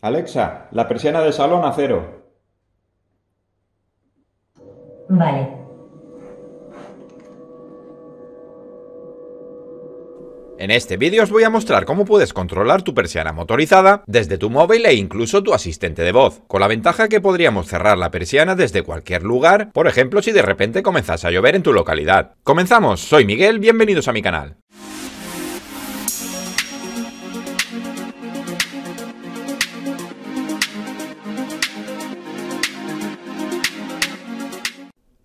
Alexa, la persiana de salón a cero. Vale. En este vídeo os voy a mostrar cómo puedes controlar tu persiana motorizada desde tu móvil e incluso tu asistente de voz, con la ventaja que podríamos cerrar la persiana desde cualquier lugar, por ejemplo si de repente comenzas a llover en tu localidad. Comenzamos, soy Miguel, bienvenidos a mi canal.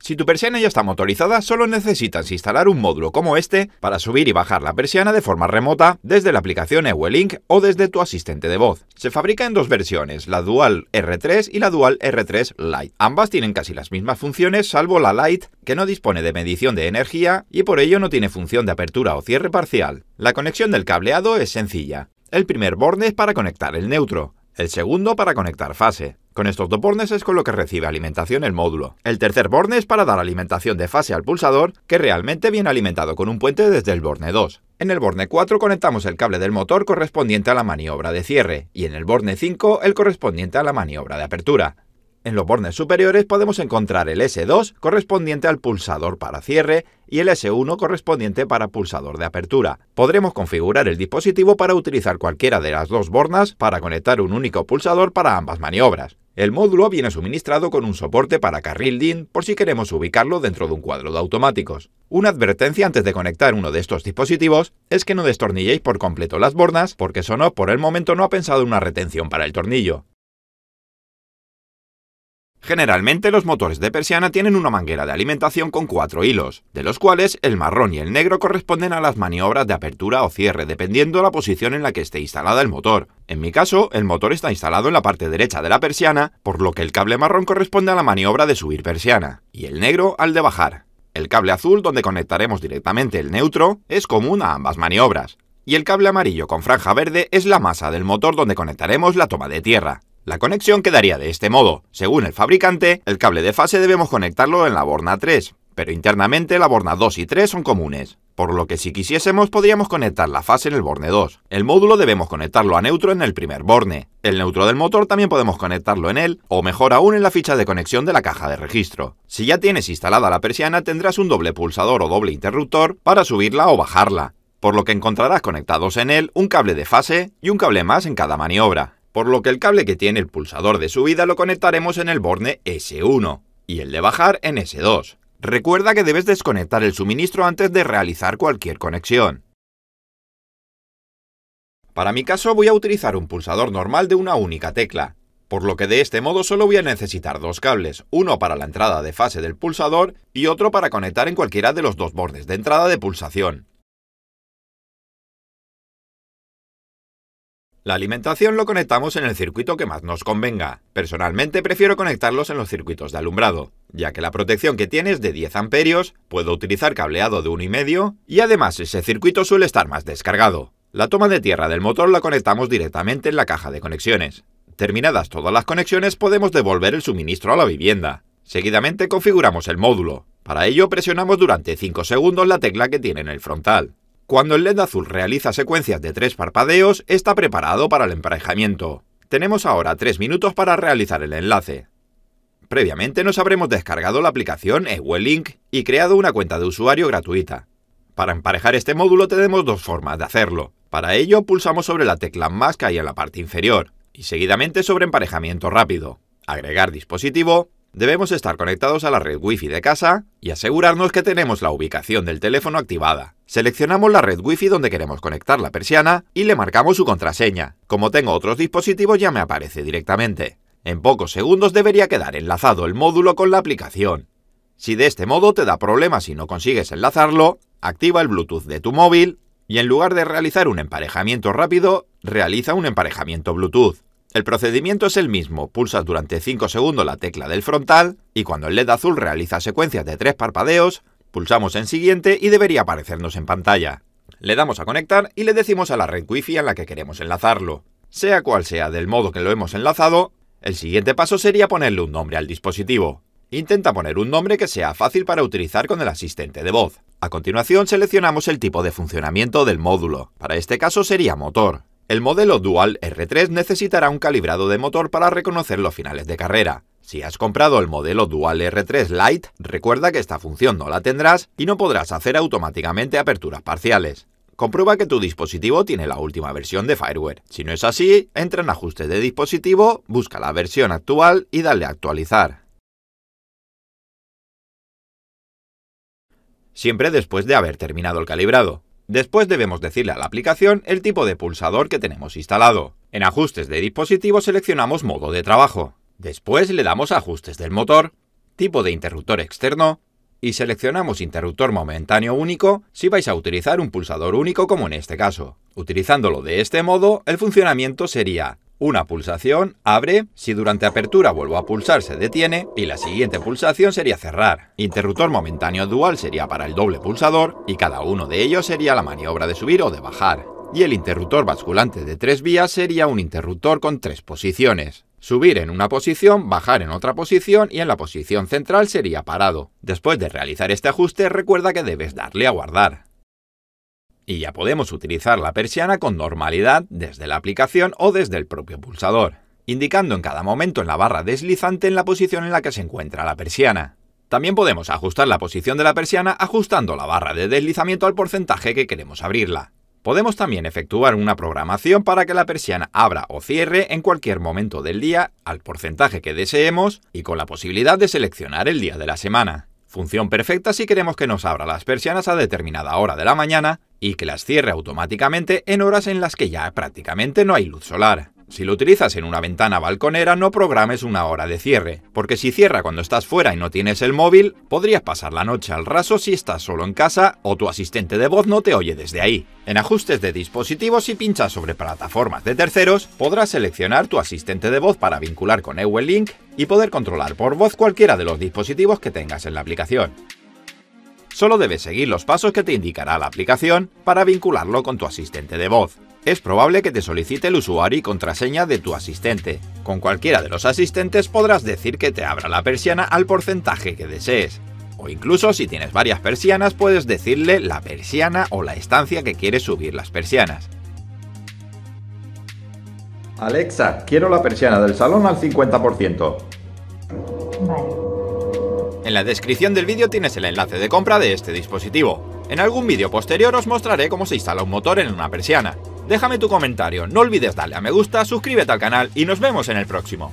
Si tu persiana ya está motorizada, solo necesitas instalar un módulo como este para subir y bajar la persiana de forma remota desde la aplicación Ewelink o desde tu asistente de voz. Se fabrica en dos versiones, la Dual R3 y la Dual R3 Lite. Ambas tienen casi las mismas funciones, salvo la Lite, que no dispone de medición de energía y por ello no tiene función de apertura o cierre parcial. La conexión del cableado es sencilla. El primer borne es para conectar el neutro el segundo para conectar fase. Con estos dos bornes es con lo que recibe alimentación el módulo. El tercer borne es para dar alimentación de fase al pulsador, que realmente viene alimentado con un puente desde el borne 2. En el borne 4 conectamos el cable del motor correspondiente a la maniobra de cierre, y en el borne 5 el correspondiente a la maniobra de apertura. En los bornes superiores podemos encontrar el S2 correspondiente al pulsador para cierre y el S1 correspondiente para pulsador de apertura. Podremos configurar el dispositivo para utilizar cualquiera de las dos bornas para conectar un único pulsador para ambas maniobras. El módulo viene suministrado con un soporte para carril DIN por si queremos ubicarlo dentro de un cuadro de automáticos. Una advertencia antes de conectar uno de estos dispositivos es que no destornilléis por completo las bornas porque Sonoff por el momento no ha pensado una retención para el tornillo. Generalmente los motores de persiana tienen una manguera de alimentación con cuatro hilos, de los cuales el marrón y el negro corresponden a las maniobras de apertura o cierre dependiendo la posición en la que esté instalada el motor. En mi caso, el motor está instalado en la parte derecha de la persiana, por lo que el cable marrón corresponde a la maniobra de subir persiana, y el negro al de bajar. El cable azul, donde conectaremos directamente el neutro, es común a ambas maniobras, y el cable amarillo con franja verde es la masa del motor donde conectaremos la toma de tierra. La conexión quedaría de este modo. Según el fabricante, el cable de fase debemos conectarlo en la borna 3, pero internamente la borna 2 y 3 son comunes, por lo que si quisiésemos podríamos conectar la fase en el borne 2. El módulo debemos conectarlo a neutro en el primer borne. El neutro del motor también podemos conectarlo en él, o mejor aún en la ficha de conexión de la caja de registro. Si ya tienes instalada la persiana tendrás un doble pulsador o doble interruptor para subirla o bajarla, por lo que encontrarás conectados en él un cable de fase y un cable más en cada maniobra por lo que el cable que tiene el pulsador de subida lo conectaremos en el borne S1 y el de bajar en S2. Recuerda que debes desconectar el suministro antes de realizar cualquier conexión. Para mi caso voy a utilizar un pulsador normal de una única tecla, por lo que de este modo solo voy a necesitar dos cables, uno para la entrada de fase del pulsador y otro para conectar en cualquiera de los dos bordes de entrada de pulsación. La alimentación lo conectamos en el circuito que más nos convenga. Personalmente prefiero conectarlos en los circuitos de alumbrado, ya que la protección que tiene es de 10 amperios, puedo utilizar cableado de 1,5 y además ese circuito suele estar más descargado. La toma de tierra del motor la conectamos directamente en la caja de conexiones. Terminadas todas las conexiones podemos devolver el suministro a la vivienda. Seguidamente configuramos el módulo. Para ello presionamos durante 5 segundos la tecla que tiene en el frontal. Cuando el LED azul realiza secuencias de tres parpadeos, está preparado para el emparejamiento. Tenemos ahora tres minutos para realizar el enlace. Previamente nos habremos descargado la aplicación Link y creado una cuenta de usuario gratuita. Para emparejar este módulo tenemos dos formas de hacerlo. Para ello pulsamos sobre la tecla más que hay en la parte inferior y seguidamente sobre emparejamiento rápido, agregar dispositivo Debemos estar conectados a la red Wi-Fi de casa y asegurarnos que tenemos la ubicación del teléfono activada. Seleccionamos la red Wi-Fi donde queremos conectar la persiana y le marcamos su contraseña. Como tengo otros dispositivos ya me aparece directamente. En pocos segundos debería quedar enlazado el módulo con la aplicación. Si de este modo te da problemas y no consigues enlazarlo, activa el Bluetooth de tu móvil y en lugar de realizar un emparejamiento rápido, realiza un emparejamiento Bluetooth. El procedimiento es el mismo, pulsas durante 5 segundos la tecla del frontal y cuando el LED azul realiza secuencias de 3 parpadeos, pulsamos en siguiente y debería aparecernos en pantalla. Le damos a conectar y le decimos a la red wi en la que queremos enlazarlo. Sea cual sea del modo que lo hemos enlazado, el siguiente paso sería ponerle un nombre al dispositivo. Intenta poner un nombre que sea fácil para utilizar con el asistente de voz. A continuación seleccionamos el tipo de funcionamiento del módulo. Para este caso sería motor. El modelo Dual R3 necesitará un calibrado de motor para reconocer los finales de carrera. Si has comprado el modelo Dual R3 Lite, recuerda que esta función no la tendrás y no podrás hacer automáticamente aperturas parciales. Comprueba que tu dispositivo tiene la última versión de Fireware. Si no es así, entra en Ajustes de dispositivo, busca la versión actual y dale a Actualizar. Siempre después de haber terminado el calibrado. Después debemos decirle a la aplicación el tipo de pulsador que tenemos instalado. En Ajustes de dispositivo seleccionamos Modo de trabajo. Después le damos Ajustes del motor, Tipo de interruptor externo y seleccionamos interruptor momentáneo único si vais a utilizar un pulsador único como en este caso. Utilizándolo de este modo, el funcionamiento sería una pulsación, abre, si durante apertura vuelvo a pulsar se detiene y la siguiente pulsación sería cerrar. Interruptor momentáneo dual sería para el doble pulsador y cada uno de ellos sería la maniobra de subir o de bajar. Y el interruptor basculante de tres vías sería un interruptor con tres posiciones. Subir en una posición, bajar en otra posición y en la posición central sería parado. Después de realizar este ajuste recuerda que debes darle a guardar y ya podemos utilizar la persiana con normalidad desde la aplicación o desde el propio pulsador, indicando en cada momento en la barra deslizante en la posición en la que se encuentra la persiana. También podemos ajustar la posición de la persiana ajustando la barra de deslizamiento al porcentaje que queremos abrirla. Podemos también efectuar una programación para que la persiana abra o cierre en cualquier momento del día al porcentaje que deseemos y con la posibilidad de seleccionar el día de la semana. Función perfecta si queremos que nos abra las persianas a determinada hora de la mañana y que las cierre automáticamente en horas en las que ya prácticamente no hay luz solar. Si lo utilizas en una ventana balconera no programes una hora de cierre, porque si cierra cuando estás fuera y no tienes el móvil, podrías pasar la noche al raso si estás solo en casa o tu asistente de voz no te oye desde ahí. En ajustes de dispositivos y pinchas sobre plataformas de terceros, podrás seleccionar tu asistente de voz para vincular con Ewell Link y poder controlar por voz cualquiera de los dispositivos que tengas en la aplicación. Solo debes seguir los pasos que te indicará la aplicación para vincularlo con tu asistente de voz. Es probable que te solicite el usuario y contraseña de tu asistente. Con cualquiera de los asistentes podrás decir que te abra la persiana al porcentaje que desees. O incluso si tienes varias persianas puedes decirle la persiana o la estancia que quieres subir las persianas. Alexa, quiero la persiana del salón al 50%. En la descripción del vídeo tienes el enlace de compra de este dispositivo. En algún vídeo posterior os mostraré cómo se instala un motor en una persiana. Déjame tu comentario, no olvides darle a me gusta, suscríbete al canal y nos vemos en el próximo.